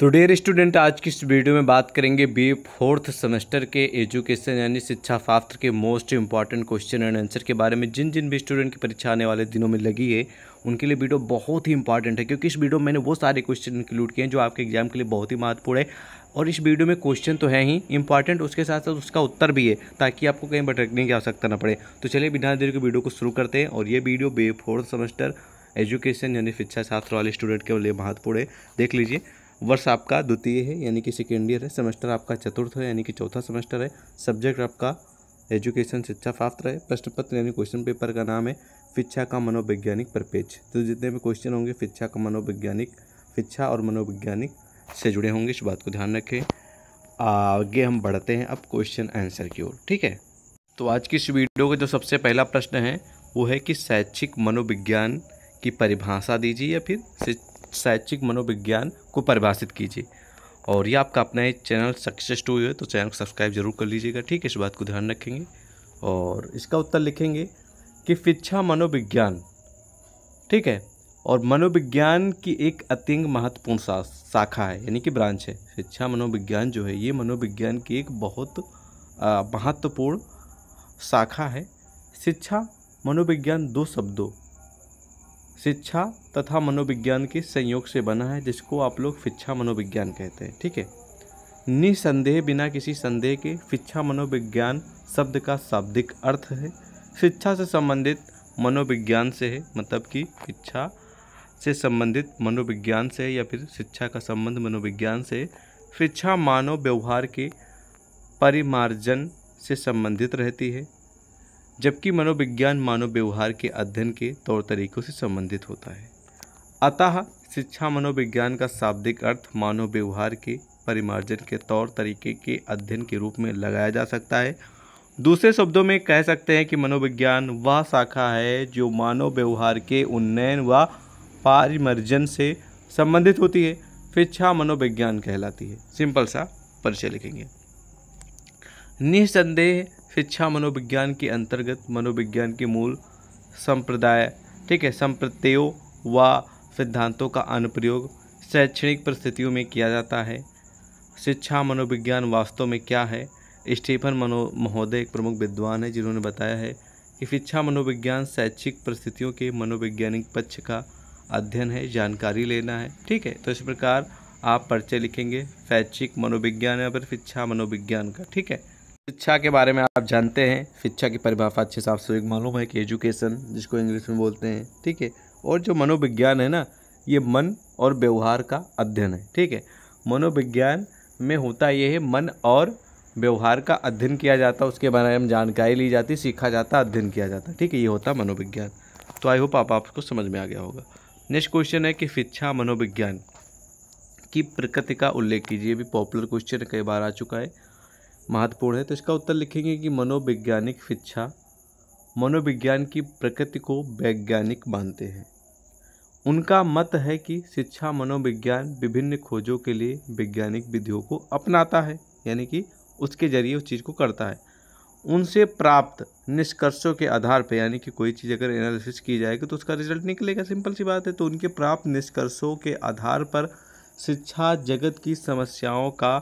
तो dear student आज की इस वीडियो में बात करेंगे बी फोर्थ सेमेस्टर के एजुकेशन यानी शिक्षा शास्त्र के most important question and answer के बारे में जिन जिन भी स्टूडेंट की परीक्षा आने वाले दिनों में लगी है उनके लिए वीडियो बहुत ही इंपॉर्टेंट है क्योंकि इस वीडियो में मैंने वो सारे क्वेश्चन इंक्लूड किए हैं जो आपके एग्जाम के लिए बहुत ही महत्वपूर्ण है और इस वीडियो में क्वेश्चन तो है ही इंपॉर्टेंट उसके साथ साथ उसका उत्तर भी है ताकि आपको कहीं भटकने की आवश्यकता ना पड़े तो चलिए बिना देर के वीडियो को शुरू करते हैं और ये video B fourth semester education यानी शिक्षा शास्त्र वाले स्टूडेंट के लिए महत्वपूर्ण है देख लीजिए वर्ष आपका द्वितीय है यानी कि सेकेंड ईयर है सेमेस्टर आपका चतुर्थ है यानी कि चौथा सेमेस्टर है सब्जेक्ट आपका एजुकेशन शिक्षा शास्त्र है प्रश्न पत्र यानी क्वेश्चन पेपर का नाम है शिक्षा का मनोवैज्ञानिक परपेज तो जितने भी क्वेश्चन होंगे शिक्षा का मनोवैज्ञानिक शिक्षा और मनोवैज्ञानिक से जुड़े होंगे इस बात को ध्यान रखें आगे हम बढ़ते हैं अब क्वेश्चन आंसर की ओर ठीक है तो आज की इस वीडियो का जो सबसे पहला प्रश्न है वो है कि शैक्षिक मनोविज्ञान की परिभाषा दीजिए या फिर शैक्षिक मनोविज्ञान को परिभाषित कीजिए और ये आपका अपना एक चैनल सक्सेस टू है तो चैनल को सब्सक्राइब जरूर कर लीजिएगा ठीक है इस बात को ध्यान रखेंगे और इसका उत्तर लिखेंगे कि शिक्षा मनोविज्ञान ठीक है और मनोविज्ञान की एक अत्यंग महत्वपूर्ण शाखा है यानी कि ब्रांच है शिक्षा मनोविज्ञान जो है ये मनोविज्ञान की एक बहुत महत्वपूर्ण शाखा है शिक्षा मनोविज्ञान दो शब्दों शिक्षा तथा मनोविज्ञान के संयोग से बना है जिसको आप लोग शिक्षा मनोविज्ञान कहते हैं ठीक है निसंदेह बिना किसी संदेह के शिक्षा मनोविज्ञान शब्द का शाब्दिक अर्थ है शिक्षा से संबंधित मनोविज्ञान से है मतलब कि शिक्षा से संबंधित मनोविज्ञान से या फिर शिक्षा का संबंध मनोविज्ञान से शिक्षा मानव व्यवहार के परिमार्जन से संबंधित रहती है जबकि मनोविज्ञान मानव व्यवहार के अध्ययन के तौर तरीकों से संबंधित होता है अतः शिक्षा मनोविज्ञान का शाब्दिक अर्थ मानव व्यवहार के परिमार्जन के तौर तरीके के अध्ययन के रूप में लगाया जा सकता है दूसरे शब्दों में कह सकते हैं कि मनोविज्ञान वह शाखा है जो मानव व्यवहार के उन्नयन व परिमर्जन से संबंधित होती है शिक्षा मनोविज्ञान कहलाती है सिंपल सा परिचय लिखेंगे निस्संदेह शिक्षा मनोविज्ञान के अंतर्गत मनोविज्ञान के मूल संप्रदाय ठीक है संप्रत्ययों व सिद्धांतों का अनुप्रयोग शैक्षणिक परिस्थितियों में किया जाता है शिक्षा मनोविज्ञान वास्तव में क्या है स्टीफन मनो महोदय एक प्रमुख विद्वान है जिन्होंने बताया है कि शिक्षा मनोविज्ञान शैक्षिक परिस्थितियों के मनोवैज्ञानिक पक्ष का अध्ययन है जानकारी लेना है ठीक है तो इस प्रकार आप पर्चे लिखेंगे शैक्षिक मनोविज्ञान या फिर शिक्षा मनोविज्ञान का ठीक है शिक्षा के बारे में आप जानते हैं शिक्षा की परिभाषा अच्छे से आप सभी को मालूम है कि एजुकेशन जिसको इंग्लिश में बोलते हैं ठीक है और जो मनोविज्ञान है ना ये मन और व्यवहार का अध्ययन है ठीक है मनोविज्ञान में होता ये है मन और व्यवहार का अध्ययन किया जाता है उसके बारे में जानकारी ली जाती सीखा जाता अध्ययन किया जाता ठीक है ये होता मनोविज्ञान तो आई होप आप आपको समझ में आ गया होगा नेक्स्ट क्वेश्चन है कि शिक्षा मनोविज्ञान की प्रकृति का उल्लेख कीजिए भी पॉपुलर क्वेश्चन कई बार आ चुका है महत्वपूर्ण है तो इसका उत्तर लिखेंगे कि मनोवैज्ञानिक शिक्षा मनोविज्ञान की प्रकृति को वैज्ञानिक मानते हैं उनका मत है कि शिक्षा मनोविज्ञान विभिन्न खोजों के लिए वैज्ञानिक विधियों को अपनाता है यानी कि उसके जरिए उस चीज़ को करता है उनसे प्राप्त निष्कर्षों के आधार पर यानी कि कोई चीज़ अगर एनालिसिस की जाएगी तो उसका रिजल्ट निकलेगा सिंपल सी बात है तो उनके प्राप्त निष्कर्षों के आधार पर शिक्षा जगत की समस्याओं का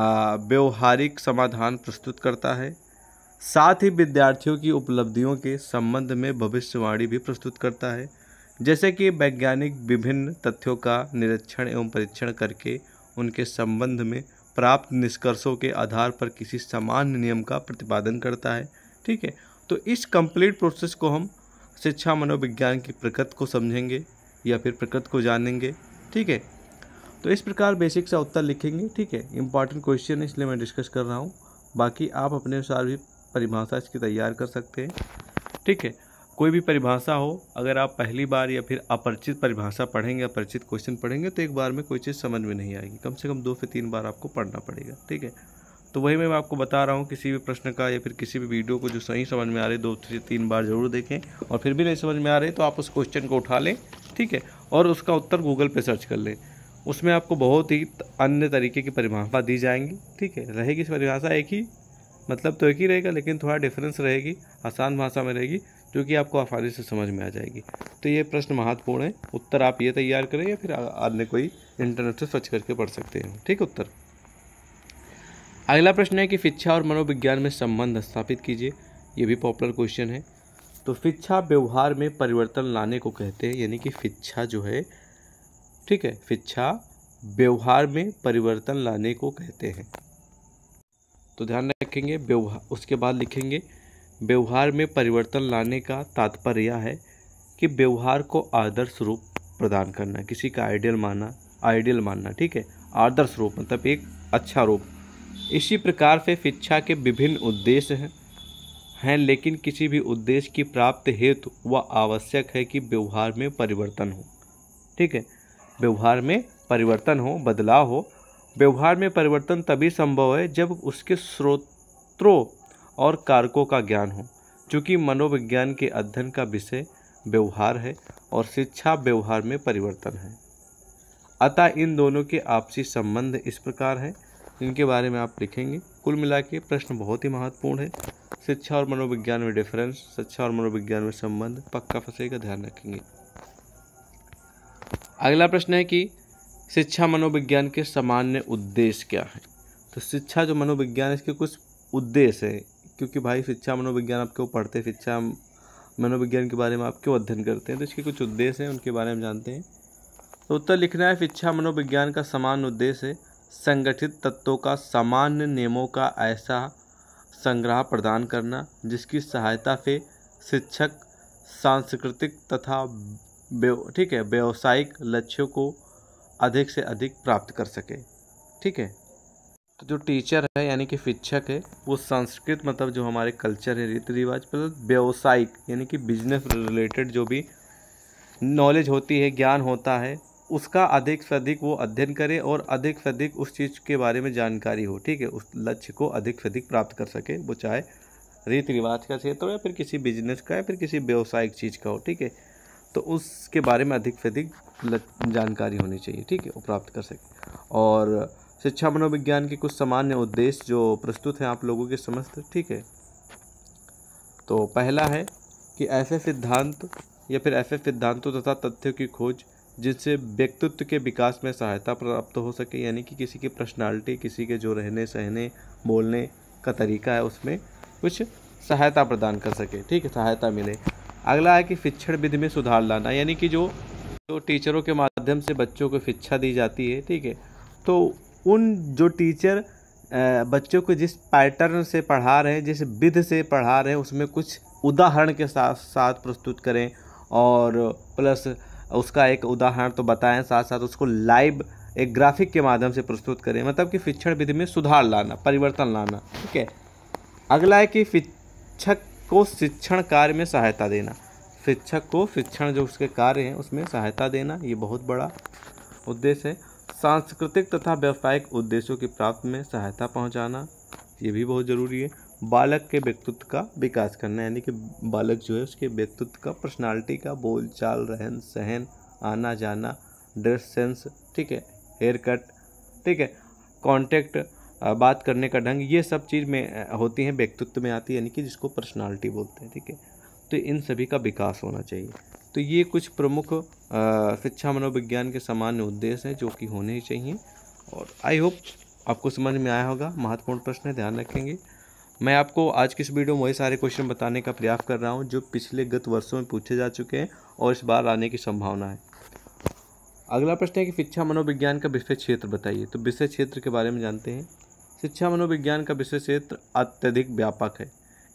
व्यवहारिक समाधान प्रस्तुत करता है साथ ही विद्यार्थियों की उपलब्धियों के संबंध में भविष्यवाणी भी प्रस्तुत करता है जैसे कि वैज्ञानिक विभिन्न तथ्यों का निरीक्षण एवं परीक्षण करके उनके संबंध में प्राप्त निष्कर्षों के आधार पर किसी सामान्य नियम का प्रतिपादन करता है ठीक है तो इस कंप्लीट प्रोसेस को हम शिक्षा मनोविज्ञान की प्रकृति को समझेंगे या फिर प्रकृति को जानेंगे ठीक है तो इस प्रकार बेसिक सा उत्तर लिखेंगे ठीक है इंपॉर्टेंट क्वेश्चन इसलिए मैं डिस्कस कर रहा हूँ बाकी आप अपने अनुसार भी परिभाषा इसकी तैयार कर सकते हैं ठीक है कोई भी परिभाषा हो अगर आप पहली बार या फिर अपरिचित परिभाषा पढ़ेंगे अपरिचित क्वेश्चन पढ़ेंगे तो एक बार में कोई चीज़ समझ में नहीं आएगी कम से कम दो से तीन बार आपको पढ़ना पड़ेगा ठीक है तो वही मैं आपको बता रहा हूँ किसी भी प्रश्न का या फिर किसी भी वीडियो को जो सही समझ में आ रही दो से तीन बार ज़रूर देखें और फिर भी नहीं समझ में आ रही तो आप उस क्वेश्चन को उठा लें ठीक है और उसका उत्तर गूगल पर सर्च कर लें उसमें आपको बहुत ही अन्य तरीके की परिभाषा दी जाएंगी ठीक है रहेगी परिभाषा एक ही मतलब तो एक ही रहेगा लेकिन थोड़ा डिफरेंस रहेगी आसान भाषा में रहेगी जो कि आपको आसानी से समझ में आ जाएगी तो ये प्रश्न महत्वपूर्ण है उत्तर आप ये तैयार करें या फिर अन्य कोई इंटरनेट से सर्च करके पढ़ सकते हैं ठीक उत्तर अगला प्रश्न है कि शिक्षा और मनोविज्ञान में संबंध स्थापित कीजिए ये भी पॉपुलर क्वेश्चन है तो शिक्षा व्यवहार में परिवर्तन लाने को कहते हैं यानी कि शिक्षा जो है ठीक है शिक्षा व्यवहार में परिवर्तन लाने को कहते हैं तो ध्यान रखेंगे व्यवहार उसके बाद लिखेंगे व्यवहार में परिवर्तन लाने का तात्पर्य यह है कि व्यवहार को आदर्श रूप प्रदान करना किसी का आइडियल मानना आइडियल मानना ठीक है आदर्श रूप मतलब एक अच्छा रूप इसी प्रकार से शिक्षा के विभिन्न उद्देश्य हैं हैं लेकिन किसी भी उद्देश्य की प्राप्त हेतु वह आवश्यक है कि व्यवहार में परिवर्तन हो ठीक है व्यवहार में परिवर्तन हो बदलाव हो व्यवहार में परिवर्तन तभी संभव है जब उसके स्रोतों और कारकों का ज्ञान हो चूँकि मनोविज्ञान के अध्ययन का विषय व्यवहार है और शिक्षा व्यवहार में परिवर्तन है अतः इन दोनों के आपसी संबंध इस प्रकार हैं जिनके बारे में आप लिखेंगे कुल मिला के प्रश्न बहुत ही महत्वपूर्ण है शिक्षा और मनोविज्ञान में डिफरेंस शिक्षा और मनोविज्ञान में संबंध पक्का फंसे का ध्यान रखेंगे अगला प्रश्न है कि शिक्षा मनोविज्ञान के सामान्य उद्देश्य क्या है तो शिक्षा जो मनोविज्ञान इसके कुछ उद्देश्य हैं क्योंकि भाई शिक्षा मनोविज्ञान आप क्यों पढ़ते हैं शिक्षा मनोविज्ञान के बारे में आप क्यों अध्ययन करते हैं तो इसके कुछ उद्देश्य हैं उनके बारे में जानते हैं तो उत्तर लिखना है शिक्षा मनोविज्ञान का सामान्य उद्देश्य संगठित तत्वों का सामान्य नियमों का ऐसा संग्रह प्रदान करना जिसकी सहायता से शिक्षक सांस्कृतिक तथा ठीक है व्यावसायिक लक्ष्यों को अधिक से अधिक प्राप्त कर सके ठीक है तो जो टीचर है यानी कि शिक्षक है वो संस्कृत मतलब जो हमारे कल्चर है रीति रिवाज मतलब व्यावसायिक यानी कि बिजनेस रिलेटेड जो भी नॉलेज होती है ज्ञान होता है उसका अधिक से अधिक वो अध्ययन करे और अधिक से अधिक उस चीज़ के बारे में जानकारी हो ठीक है उस लक्ष्य को अधिक से अधिक प्राप्त कर सके वो चाहे रीति रिवाज का क्षेत्र हो या फिर किसी बिजनेस का या फिर किसी व्यावसायिक चीज़ का हो ठीक है तो उसके बारे में अधिक से अधिक जानकारी होनी चाहिए ठीक है वो प्राप्त कर सके और शिक्षा मनोविज्ञान के कुछ सामान्य उद्देश्य जो प्रस्तुत हैं आप लोगों के समस्त ठीक है तो पहला है कि ऐसे सिद्धांत या फिर ऐसे सिद्धांतों तथा तथ्यों की खोज जिससे व्यक्तित्व के विकास में सहायता प्राप्त हो सके यानी कि किसी की पर्सनालिटी किसी के जो रहने सहने बोलने का तरीका है उसमें कुछ सहायता प्रदान कर सके ठीक है सहायता मिले अगला है कि शिक्षण विधि में सुधार लाना यानी कि जो जो टीचरों के माध्यम से बच्चों को शिक्षा दी जाती है ठीक है तो उन जो टीचर बच्चों को जिस पैटर्न से पढ़ा रहे हैं जिस विध से पढ़ा रहे हैं उसमें कुछ उदाहरण के साथ साथ प्रस्तुत करें और प्लस उसका एक उदाहरण तो बताएं साथ साथ उसको लाइव एक ग्राफिक के माध्यम से प्रस्तुत करें मतलब कि शिक्षण विधि में सुधार लाना परिवर्तन लाना ठीक है अगला है कि शिक्षक को शिक्षण कार्य में सहायता देना शिक्षक को शिक्षण जो उसके कार्य हैं उसमें सहायता देना ये बहुत बड़ा उद्देश्य है सांस्कृतिक तथा व्यावसायिक उद्देश्यों की प्राप्ति में सहायता पहुंचाना ये भी बहुत ज़रूरी है बालक के व्यक्तित्व का विकास करना यानी कि बालक जो है उसके व्यक्तित्व का पर्सनालिटी का बोल चाल रहन सहन आना जाना ड्रेस सेंस ठीक है हेयर कट ठीक है कॉन्टैक्ट बात करने का ढंग ये सब चीज़ में होती हैं व्यक्तित्व में आती है यानी कि जिसको पर्सनालिटी बोलते हैं ठीक है तो इन सभी का विकास होना चाहिए तो ये कुछ प्रमुख शिक्षा मनोविज्ञान के सामान्य उद्देश्य हैं जो कि होने ही चाहिए और आई होप आपको समझ में आया होगा महत्वपूर्ण प्रश्न है ध्यान रखेंगे मैं आपको आज की इस वीडियो में वही सारे क्वेश्चन बताने का प्रयास कर रहा हूँ जो पिछले गत वर्षों में पूछे जा चुके हैं और इस बार आने की संभावना है अगला प्रश्न है कि शिक्षा मनोविज्ञान का विषय क्षेत्र बताइए तो विषय क्षेत्र के बारे में जानते हैं शिक्षा मनोविज्ञान का विषय क्षेत्र अत्यधिक व्यापक है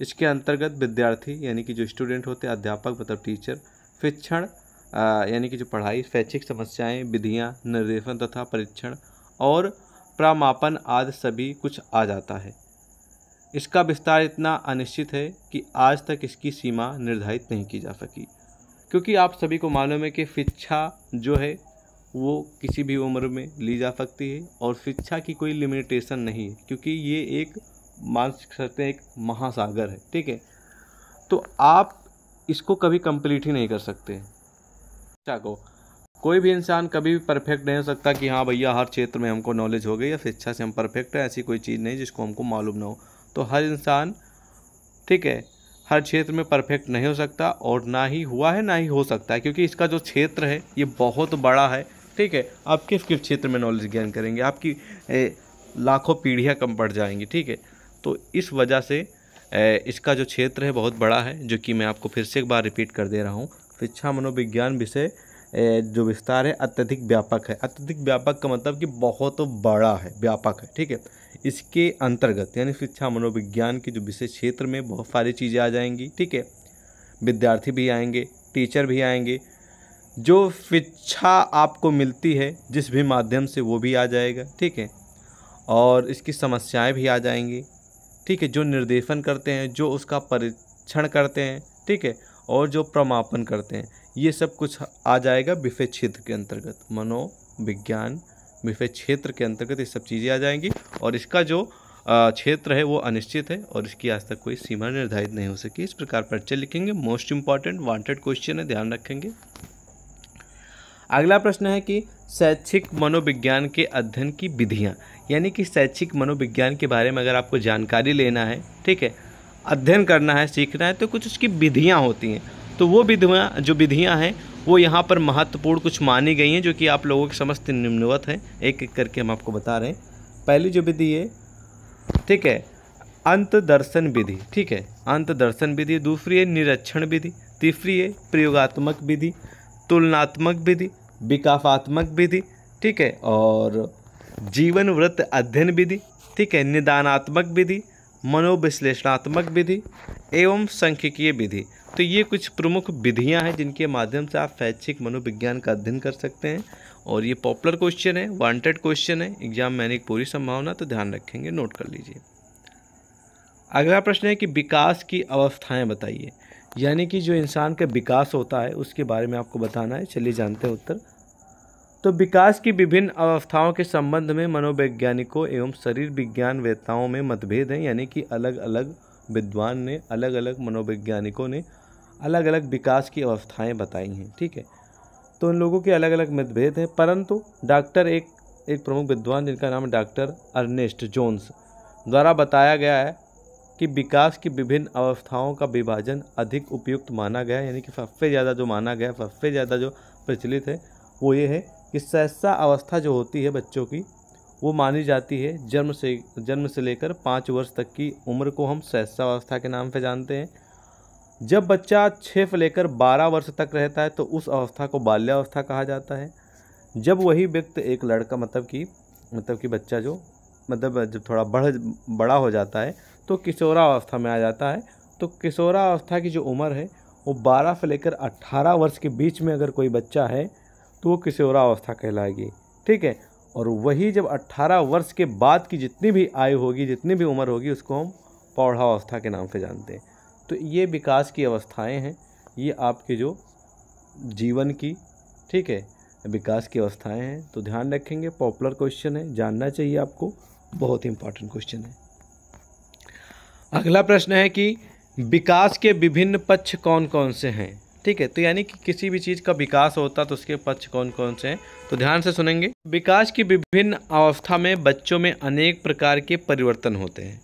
इसके अंतर्गत विद्यार्थी यानी कि जो स्टूडेंट होते हैं अध्यापक मतलब टीचर शिक्षण यानी कि जो पढ़ाई शैक्षिक समस्याएं विधियां निर्देशन तथा परीक्षण और प्रामापन आदि सभी कुछ आ जाता है इसका विस्तार इतना अनिश्चित है कि आज तक इसकी सीमा निर्धारित नहीं की जा सकी क्योंकि आप सभी को मालूम है कि शिक्षा जो है वो किसी भी उम्र में ली जा सकती है और शिक्षा की कोई लिमिटेशन नहीं है क्योंकि ये एक मान सकते हैं एक महासागर है ठीक है तो आप इसको कभी कंप्लीट ही नहीं कर सकते शिक्षा अच्छा, को कोई भी इंसान कभी भी परफेक्ट नहीं हो सकता कि हाँ भैया हर क्षेत्र में हमको नॉलेज हो गई या शिक्षा से हम परफेक्ट हैं ऐसी कोई चीज़ नहीं जिसको हमको मालूम ना हो तो हर इंसान ठीक है हर क्षेत्र में परफेक्ट नहीं हो सकता और ना ही हुआ है ना ही हो सकता है क्योंकि इसका जो क्षेत्र है ये बहुत बड़ा है ठीक है आप किस किस क्षेत्र में नॉलेज गेन करेंगे आपकी लाखों पीढ़ियाँ कम पड़ जाएंगी ठीक है तो इस वजह से इसका जो क्षेत्र है बहुत बड़ा है जो कि मैं आपको फिर से एक बार रिपीट कर दे रहा हूँ शिक्षा मनोविज्ञान विषय जो विस्तार है अत्यधिक व्यापक है अत्यधिक व्यापक का मतलब कि बहुत बड़ा है व्यापक है ठीक है इसके अंतर्गत यानी शिक्षा मनोविज्ञान के जो विषय क्षेत्र में बहुत सारी चीज़ें आ जाएंगी ठीक है विद्यार्थी भी आएंगे टीचर भी आएंगे जो शिक्षा आपको मिलती है जिस भी माध्यम से वो भी आ जाएगा ठीक है और इसकी समस्याएं भी आ जाएंगी ठीक है जो निर्देशन करते हैं जो उसका परीक्षण करते हैं ठीक है और जो प्रमापन करते हैं ये सब कुछ आ जाएगा विफे क्षेत्र के अंतर्गत मनोविज्ञान विफे क्षेत्र के अंतर्गत ये सब चीज़ें आ जाएंगी और इसका जो क्षेत्र है वो अनिश्चित है और इसकी आज तक कोई सीमा निर्धारित नहीं हो सकी इस प्रकार परिचय लिखेंगे मोस्ट इंपॉर्टेंट वांटेड क्वेश्चन है ध्यान रखेंगे अगला प्रश्न है कि शैक्षिक मनोविज्ञान के अध्ययन की विधियाँ यानी कि शैक्षिक मनोविज्ञान के बारे में अगर आपको जानकारी लेना है ठीक है अध्ययन करना है सीखना है तो कुछ उसकी विधियाँ होती हैं तो वो विधियाँ जो विधियाँ हैं वो यहाँ पर महत्वपूर्ण कुछ मानी गई हैं जो कि आप लोगों के समस्त निम्नवत हैं एक एक करके हम आपको बता रहे हैं पहली जो विधि है ठीक है अंतदर्शन विधि ठीक है अंतदर्शन विधि दूसरी है निरक्षण विधि तीसरी है प्रयोगात्मक विधि तुलनात्मक विधि विकाफात्मक विधि ठीक है और जीवन व्रत अध्ययन विधि ठीक है निदानात्मक विधि मनोविश्लेषणात्मक विधि एवं संख्यकीय विधि तो ये कुछ प्रमुख विधियां हैं जिनके माध्यम से आप शैक्षिक मनोविज्ञान का अध्ययन कर सकते हैं और ये पॉपुलर क्वेश्चन है वांटेड क्वेश्चन है एग्जाम मैंने एक की पूरी संभावना तो ध्यान रखेंगे नोट कर लीजिए अगला प्रश्न है कि विकास की अवस्थाएँ बताइए यानी कि जो इंसान का विकास होता है उसके बारे में आपको बताना है चलिए जानते हैं उत्तर तो विकास की विभिन्न अवस्थाओं के संबंध में मनोवैज्ञानिकों एवं शरीर विज्ञान वेताओं में मतभेद हैं यानी कि अलग अलग विद्वान ने अलग अलग मनोवैज्ञानिकों ने अलग अलग विकास की अवस्थाएं बताई हैं ठीक है तो उन लोगों के अलग अलग मतभेद हैं परंतु डॉक्टर एक एक प्रमुख विद्वान जिनका नाम डॉक्टर अर्नेस्ट जोन्स द्वारा बताया गया है कि विकास की विभिन्न अवस्थाओं का विभाजन अधिक उपयुक्त माना गया है यानी कि सबसे ज़्यादा जो माना गया सबसे ज़्यादा जो प्रचलित है वो ये है कि सहसा अवस्था जो होती है बच्चों की वो मानी जाती है जन्म से जन्म से लेकर पाँच वर्ष तक की उम्र को हम सहसा अवस्था के नाम से जानते हैं जब बच्चा छः से लेकर बारह वर्ष तक रहता है तो उस अवस्था को बाल्यावस्था कहा जाता है जब वही व्यक्ति एक लड़का मतलब कि मतलब कि बच्चा जो मतलब जब थोड़ा बढ़ बड़ा हो जाता है तो किशोरावस्था में आ जाता है तो किशोरावस्था की जो उम्र है वो बारह से लेकर अट्ठारह वर्ष के बीच में अगर कोई बच्चा है तो वो किशोरावस्था कहलाएगी ठीक है और वही जब 18 वर्ष के बाद की जितनी भी आयु होगी जितनी भी उम्र होगी उसको हम पौढ़ावस्था के नाम से जानते हैं तो ये विकास की अवस्थाएं हैं ये आपके जो जीवन की ठीक है विकास की अवस्थाएं हैं तो ध्यान रखेंगे पॉपुलर क्वेश्चन है जानना चाहिए आपको बहुत इंपॉर्टेंट क्वेश्चन है अगला प्रश्न है कि विकास के विभिन्न पक्ष कौन कौन से हैं ठीक है तो यानी कि किसी भी चीज़ का विकास होता तो उसके पक्ष कौन कौन से हैं तो ध्यान से सुनेंगे विकास की विभिन्न अवस्था में बच्चों में अनेक प्रकार के परिवर्तन होते हैं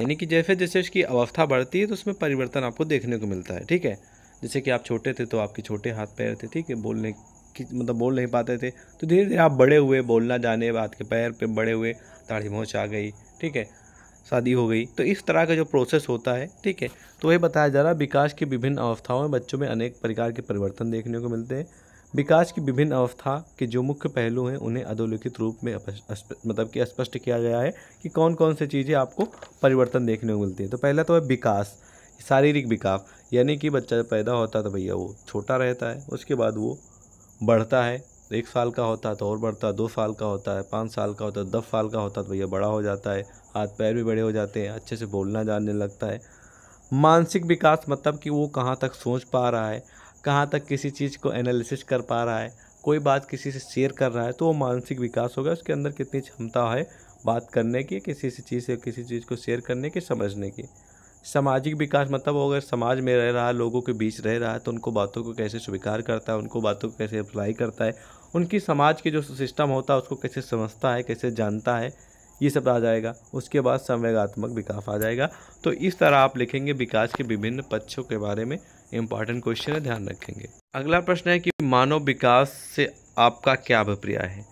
यानी कि जैसे जैसे उसकी अवस्था बढ़ती है तो उसमें परिवर्तन आपको देखने को मिलता है ठीक है जैसे कि आप छोटे थे तो आपके छोटे हाथ पैर थे ठीक है बोलने की मतलब बोल नहीं पाते थे तो धीरे धीरे आप बड़े हुए बोलना जाने बात के पैर पे बड़े हुए दाढ़ी मोच आ गई ठीक है शादी हो गई तो इस तरह का जो प्रोसेस होता है ठीक है तो वही बताया जा रहा है विकास की विभिन्न अवस्थाओं में बच्चों में अनेक प्रकार के परिवर्तन देखने को मिलते हैं विकास की विभिन्न अवस्था के जो मुख्य पहलू हैं उन्हें अधोलिखित रूप में मतलब कि स्पष्ट किया गया है कि कौन कौन से चीज़ें आपको परिवर्तन देखने को मिलती है तो पहला तो है विकास शारीरिक विकास यानी कि बच्चा जब पैदा होता है तो भैया वो छोटा रहता है उसके बाद वो बढ़ता है एक साल का होता है तो और बढ़ता है दो साल का होता है पाँच साल का होता है दस साल का होता है तो भैया बड़ा हो जाता है हाथ पैर भी बड़े हो जाते हैं अच्छे से बोलना जानने लगता है मानसिक विकास मतलब कि वो कहाँ तक सोच पा रहा है कहाँ तक किसी चीज़ को एनालिसिस कर पा रहा है कोई बात किसी से शेयर कर रहा है तो वो मानसिक विकास होगा उसके अंदर कितनी क्षमता है बात करने की किसी से चीज़ से किसी चीज़ को शेयर करने की समझने की सामाजिक विकास मतलब वो अगर समाज में रह रहा है लोगों के बीच रह रहा है तो उनको बातों को कैसे स्वीकार करता है उनको बातों को कैसे अप्लाई करता है उनकी समाज की जो सिस्टम होता है उसको कैसे समझता है कैसे जानता है ये सब आ जाएगा उसके बाद संवेगात्मक विकास आ जाएगा तो इस तरह आप लिखेंगे विकास के विभिन्न पक्षों के बारे में इंपॉर्टेंट क्वेश्चन है ध्यान रखेंगे अगला प्रश्न है कि मानव विकास से आपका क्या अभिप्रिया है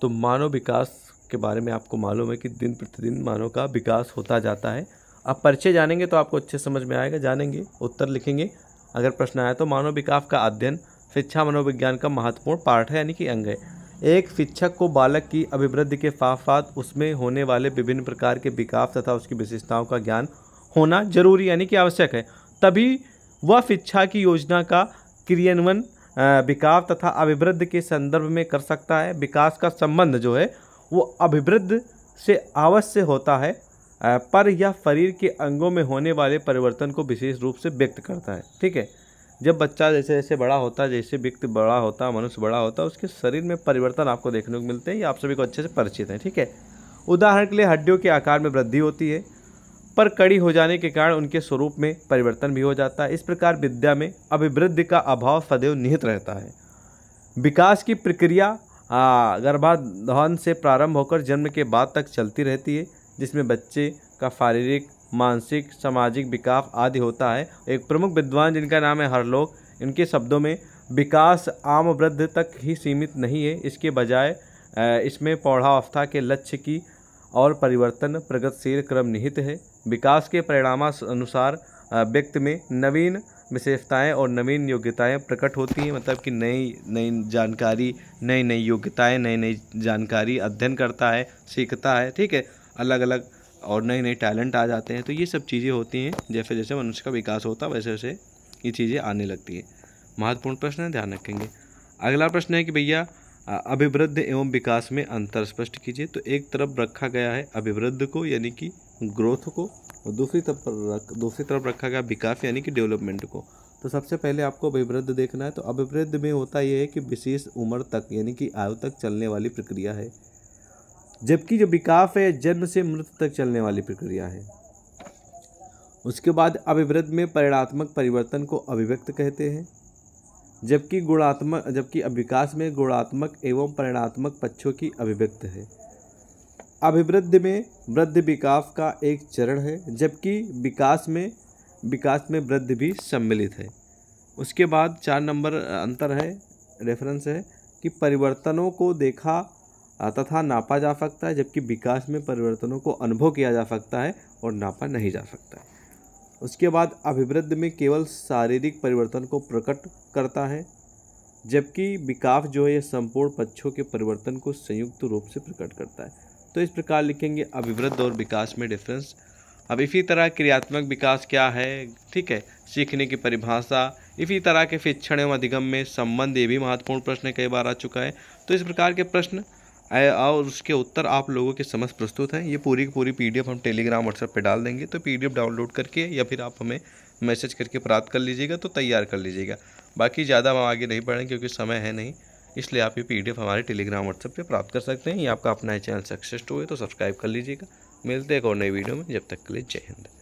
तो मानव विकास के बारे में आपको मालूम है कि दिन प्रतिदिन मानव का विकास होता जाता है आप परिचय जानेंगे तो आपको अच्छे समझ में आएगा जानेंगे उत्तर लिखेंगे अगर प्रश्न आया तो मानव विकास का अध्ययन शिक्षा मनोविज्ञान का महत्वपूर्ण पार्ट है यानी कि अंग है एक शिक्षक को बालक की अभिवृद्धि के साथ साथ उसमें होने वाले विभिन्न प्रकार के विकास तथा उसकी विशेषताओं का ज्ञान होना जरूरी यानी कि आवश्यक है तभी वह शिक्षा की योजना का क्रियान्वयन विकास तथा अभिवृद्धि के संदर्भ में कर सकता है विकास का संबंध जो है वो अभिवृद्ध से अवश्य होता है पर यह शरीर के अंगों में होने वाले परिवर्तन को विशेष रूप से व्यक्त करता है ठीक है जब बच्चा जैसे जैसे बड़ा होता है जैसे व्यक्ति बड़ा होता मनुष्य बड़ा होता है उसके शरीर में परिवर्तन आपको देखने को मिलते हैं ये आप सभी को अच्छे से परिचित हैं ठीक है उदाहरण के लिए हड्डियों के आकार में वृद्धि होती है पर कड़ी हो जाने के कारण उनके स्वरूप में परिवर्तन भी हो जाता है इस प्रकार विद्या में अभिवृद्धि का अभाव सदैव निहित रहता है विकास की प्रक्रिया गर्भाधान से प्रारंभ होकर जन्म के बाद तक चलती रहती है जिसमें बच्चे का शारीरिक मानसिक सामाजिक विकास आदि होता है एक प्रमुख विद्वान जिनका नाम है हरलोक इनके शब्दों में विकास आम वृद्ध तक ही सीमित नहीं है इसके बजाय इसमें पौढ़ावस्था के लक्ष्य की और परिवर्तन प्रगतिशील क्रम निहित है विकास के परिणाम अनुसार व्यक्ति में नवीन विशेषताएं और नवीन योग्यताएं प्रकट होती हैं मतलब कि नई नई जानकारी नई नई योग्यताएं नई नई जानकारी अध्ययन करता है सीखता है ठीक है अलग अलग और नए नए टैलेंट आ जाते हैं तो ये सब चीज़ें होती हैं जैसे जैसे मनुष्य का विकास होता वैसे वैसे ये चीज़ें आने लगती हैं महत्वपूर्ण प्रश्न है ध्यान रखेंगे अगला प्रश्न है कि भैया अभिवृद्ध एवं विकास में अंतर स्पष्ट कीजिए तो एक तरफ रखा गया है अभिवृद्ध को यानी कि ग्रोथ को और दूसरी तरफ रख दूसरी तरफ रखा गया विकास यानी कि डेवलपमेंट को तो सबसे पहले आपको अभिवृद्ध देखना है तो अभिवृद्ध में होता यह है कि विशेष उम्र तक यानी कि आयु तक चलने वाली प्रक्रिया है जबकि जो विकाफ है जन्म से मृत्यु तक चलने वाली प्रक्रिया है उसके बाद अभिवृद्ध में परिणात्मक परिवर्तन को अभिव्यक्त कहते हैं जबकि गुणात्मक जबकि अभिकास में गुणात्मक एवं परिणात्मक पक्षों की अभिव्यक्त है अभिवृद्ध में वृद्ध विकास का एक चरण है जबकि विकास में विकास में वृद्ध भी सम्मिलित है उसके बाद चार नंबर अंतर है रेफरेंस है कि परिवर्तनों को देखा तथा नापा जा सकता है जबकि विकास में परिवर्तनों को अनुभव किया जा सकता है और नापा नहीं जा सकता है उसके बाद अभिवृद्ध में केवल शारीरिक परिवर्तन को प्रकट करता है जबकि विकास जो है यह संपूर्ण पक्षों के परिवर्तन को संयुक्त रूप से प्रकट करता है तो इस प्रकार लिखेंगे अभिवृद्ध और विकास में डिफरेंस अब इसी तरह क्रियात्मक विकास क्या है ठीक है सीखने की परिभाषा इसी तरह के शिक्षण एवं अधिगम में संबंध ये भी महत्वपूर्ण प्रश्न कई बार आ चुका है तो इस प्रकार के प्रश्न और उसके उत्तर आप लोगों के समझ प्रस्तुत हैं ये पूरी की पूरी पीडीएफ हम टेलीग्राम व्हाट्सएप पे डाल देंगे तो पीडीएफ डाउनलोड करके या फिर आप हमें मैसेज करके प्राप्त कर लीजिएगा तो तैयार कर लीजिएगा बाकी ज़्यादा हम आगे नहीं बढ़ें क्योंकि समय है नहीं इसलिए आप ये पीडीएफ हमारे टेलीग्राम व्हाट्सएप पे प्राप्त कर सकते हैं ये आपका अपना चैनल सक्सेस हुए तो सब्सक्राइब कर लीजिएगा मिलते हैं एक और नई वीडियो में जब तक के लिए जय हिंद